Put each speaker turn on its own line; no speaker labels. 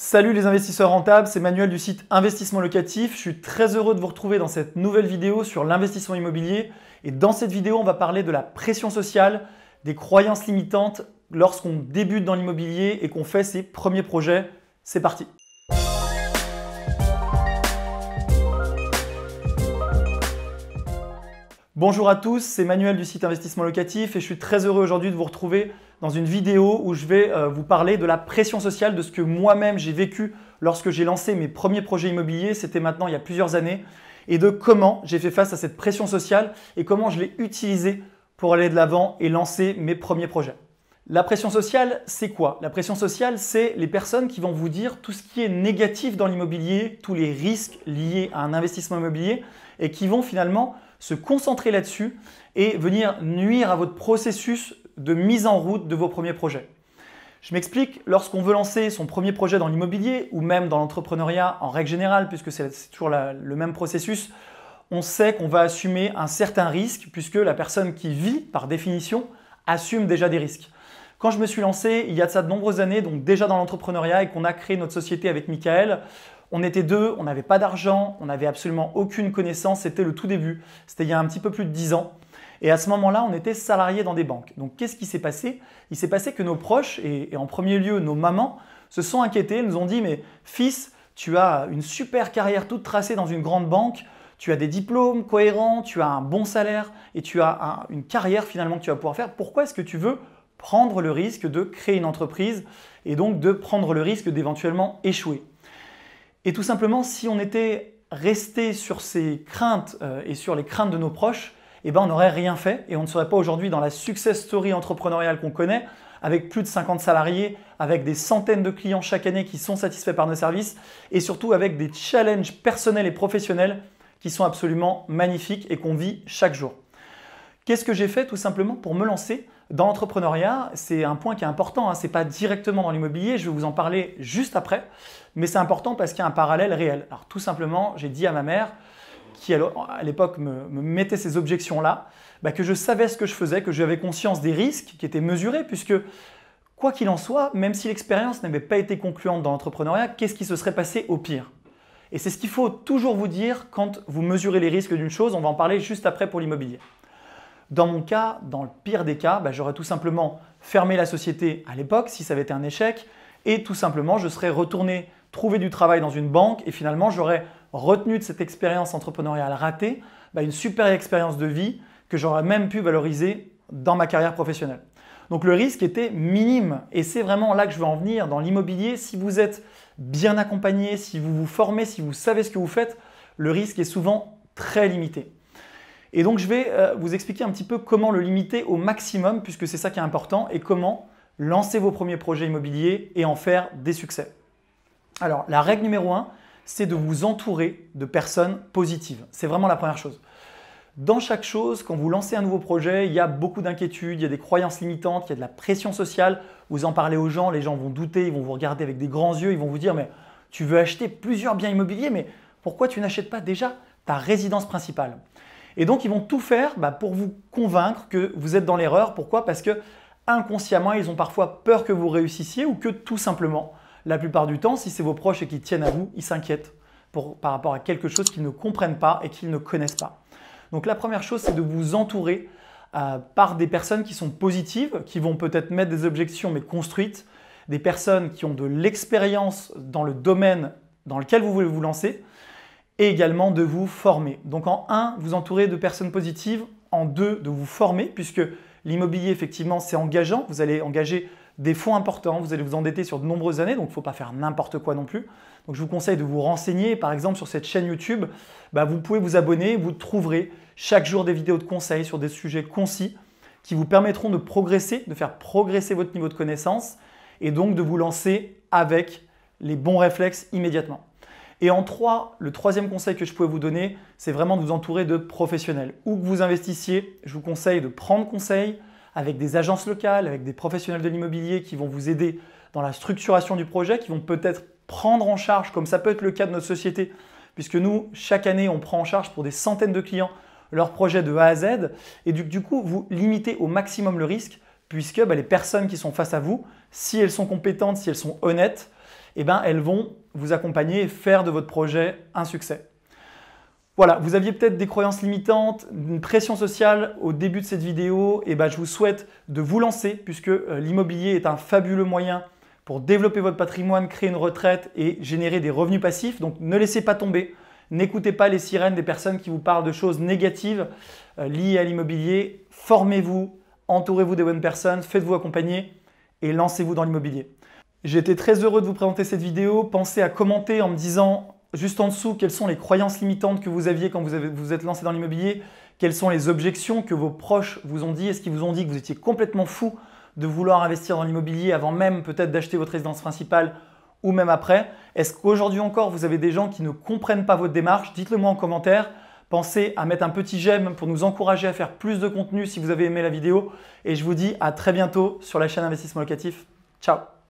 Salut les investisseurs rentables, c'est Manuel du site Investissement Locatif. Je suis très heureux de vous retrouver dans cette nouvelle vidéo sur l'investissement immobilier. Et dans cette vidéo, on va parler de la pression sociale, des croyances limitantes lorsqu'on débute dans l'immobilier et qu'on fait ses premiers projets. C'est parti Bonjour à tous, c'est Manuel du site Investissement Locatif et je suis très heureux aujourd'hui de vous retrouver dans une vidéo où je vais euh, vous parler de la pression sociale, de ce que moi-même j'ai vécu lorsque j'ai lancé mes premiers projets immobiliers, c'était maintenant il y a plusieurs années, et de comment j'ai fait face à cette pression sociale et comment je l'ai utilisée pour aller de l'avant et lancer mes premiers projets. La pression sociale, c'est quoi La pression sociale, c'est les personnes qui vont vous dire tout ce qui est négatif dans l'immobilier, tous les risques liés à un investissement immobilier, et qui vont finalement se concentrer là-dessus et venir nuire à votre processus de mise en route de vos premiers projets. Je m'explique, lorsqu'on veut lancer son premier projet dans l'immobilier ou même dans l'entrepreneuriat en règle générale, puisque c'est toujours le même processus, on sait qu'on va assumer un certain risque, puisque la personne qui vit, par définition, assume déjà des risques. Quand je me suis lancé, il y a de ça de nombreuses années, donc déjà dans l'entrepreneuriat, et qu'on a créé notre société avec Michael, on était deux, on n'avait pas d'argent, on n'avait absolument aucune connaissance, c'était le tout début, c'était il y a un petit peu plus de dix ans. Et à ce moment-là, on était salariés dans des banques. Donc qu'est-ce qui s'est passé Il s'est passé que nos proches, et, en premier lieu nos mamans, se sont inquiétés, nous ont dit, mais fils, tu as une super carrière toute tracée dans une grande banque, tu as des diplômes cohérents, tu as un bon salaire et tu as une carrière finalement que tu vas pouvoir faire. Pourquoi est-ce que tu veux prendre le risque de créer une entreprise et donc de prendre le risque d'éventuellement échouer Et tout simplement, si on était resté sur ces craintes euh, et sur les craintes de nos proches, eh ben, on n'aurait rien fait et on ne serait pas aujourd'hui dans la success story entrepreneuriale qu'on connaît, avec plus de 50 salariés, avec des centaines de clients chaque année qui sont satisfaits par nos services et surtout avec des challenges personnels et professionnels qui sont absolument magnifiques et qu'on vit chaque jour. Qu'est-ce que j'ai fait tout simplement pour me lancer dans l'entrepreneuriat C'est un point qui est important, hein. ce n'est pas directement dans l'immobilier, je vais vous en parler juste après, mais c'est important parce qu'il y a un parallèle réel. Alors tout simplement, j'ai dit à ma mère, qui à l'époque me, mettait ces objections-là, bah, que je savais ce que je faisais, que j'avais conscience des risques qui étaient mesurés, puisque quoi qu'il en soit, même si l'expérience n'avait pas été concluante dans l'entrepreneuriat, qu'est-ce qui se serait passé au pire Et c'est ce qu'il faut toujours vous dire quand vous mesurez les risques d'une chose, on va en parler juste après pour l'immobilier. Dans mon cas, dans le pire des cas, bah, j'aurais tout simplement fermé la société à l'époque si ça avait été un échec, et tout simplement je serais retourné trouver du travail dans une banque, et finalement j'aurais retenu de cette expérience entrepreneuriale ratée bah, une super expérience de vie que j'aurais même pu valoriser dans ma carrière professionnelle. Donc le risque était minime et c'est vraiment là que je veux en venir dans l'immobilier. Si vous êtes bien accompagné, si vous vous formez, si vous savez ce que vous faites, le risque est souvent très limité. Et donc je vais euh, vous expliquer un petit peu comment le limiter au maximum puisque c'est ça qui est important et comment lancer vos premiers projets immobiliers et en faire des succès. Alors la règle numéro 1, c'est de vous entourer de personnes positives. C'est vraiment la première chose. Dans chaque chose, quand vous lancez un nouveau projet, il y a beaucoup d'inquiétudes, il y a des croyances limitantes, il y a de la pression sociale. Vous en parlez aux gens, les gens vont douter, ils vont vous regarder avec des grands yeux, ils vont vous dire mais tu veux acheter plusieurs biens immobiliers, mais pourquoi tu n'achètes pas déjà ta résidence principale Et donc ils vont tout faire bah, pour vous convaincre que vous êtes dans l'erreur. Pourquoi Parce que inconsciemment, ils ont parfois peur que vous réussissiez ou que tout simplement la plupart du temps, si c'est vos proches et qu'ils tiennent à vous, ils s'inquiètent par rapport à quelque chose qu'ils ne comprennent pas et qu'ils ne connaissent pas. Donc la première chose, c'est de vous entourer euh, par des personnes qui sont positives, qui vont peut-être mettre des objections mais construites, des personnes qui ont de l'expérience dans le domaine dans lequel vous voulez vous lancer, et également de vous former. Donc en un, vous entourez de personnes positives, en deux, de vous former, puisque l'immobilier, effectivement, c'est engageant, vous allez engager des fonds importants, vous allez vous endetter sur de nombreuses années, donc il ne faut pas faire n'importe quoi non plus. Donc je vous conseille de vous renseigner, par exemple sur cette chaîne YouTube, bah, vous pouvez vous abonner, vous trouverez chaque jour des vidéos de conseils sur des sujets concis qui vous permettront de progresser, de faire progresser votre niveau de connaissance et donc de vous lancer avec les bons réflexes immédiatement. Et en trois, le troisième conseil que je pouvais vous donner, c'est vraiment de vous entourer de professionnels. Où que vous investissiez, je vous conseille de prendre conseil, avec des agences locales, avec des professionnels de l'immobilier qui vont vous aider dans la structuration du projet, qui vont peut-être prendre en charge, comme ça peut être le cas de notre société, puisque nous, chaque année, on prend en charge pour des centaines de clients leur projet de A à Z, et du, coup, vous limitez au maximum le risque, puisque bah, les personnes qui sont face à vous, si elles sont compétentes, si elles sont honnêtes, eh ben, elles vont vous accompagner et faire de votre projet un succès. Voilà, vous aviez peut-être des croyances limitantes, une pression sociale au début de cette vidéo, et ben, je vous souhaite de vous lancer puisque euh, l'immobilier est un fabuleux moyen pour développer votre patrimoine, créer une retraite et générer des revenus passifs. Donc ne laissez pas tomber. N'écoutez pas les sirènes des personnes qui vous parlent de choses négatives euh, liées à l'immobilier. Formez-vous, entourez-vous des bonnes personnes, faites-vous accompagner et lancez-vous dans l'immobilier. J'ai été très heureux de vous présenter cette vidéo. Pensez à commenter en me disant juste en dessous, quelles sont les croyances limitantes que vous aviez quand vous vous êtes lancé dans l'immobilier Quelles sont les objections que vos proches vous ont dit Est-ce qu'ils vous ont dit que vous étiez complètement fou de vouloir investir dans l'immobilier avant même peut-être d'acheter votre résidence principale ou même après Est-ce qu'aujourd'hui encore vous avez des gens qui ne comprennent pas votre démarche Dites-le moi en commentaire. Pensez à mettre un petit j'aime pour nous encourager à faire plus de contenu si vous avez aimé la vidéo. Et je vous dis à très bientôt sur la chaîne Investissement Locatif. Ciao